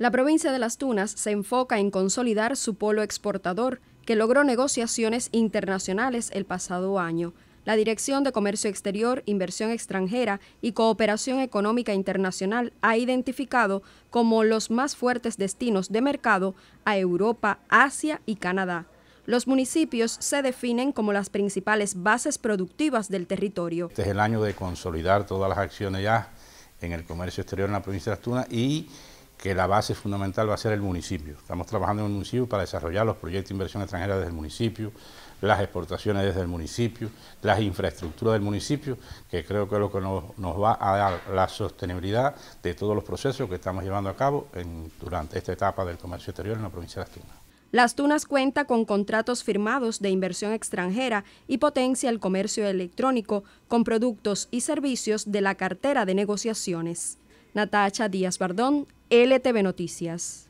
La provincia de Las Tunas se enfoca en consolidar su polo exportador, que logró negociaciones internacionales el pasado año. La Dirección de Comercio Exterior, Inversión Extranjera y Cooperación Económica Internacional ha identificado como los más fuertes destinos de mercado a Europa, Asia y Canadá. Los municipios se definen como las principales bases productivas del territorio. Este es el año de consolidar todas las acciones ya en el comercio exterior en la provincia de las Tunas y que la base fundamental va a ser el municipio. Estamos trabajando en el municipio para desarrollar los proyectos de inversión extranjera desde el municipio, las exportaciones desde el municipio, las infraestructuras del municipio, que creo que es lo que nos, va a dar la sostenibilidad de todos los procesos que estamos llevando a cabo durante esta etapa del comercio exterior en la provincia de Las Tunas. Las Tunas cuenta con contratos firmados de inversión extranjera y potencia el comercio electrónico con productos y servicios de la cartera de negociaciones. Natacha Díaz Bardón, LTV Noticias.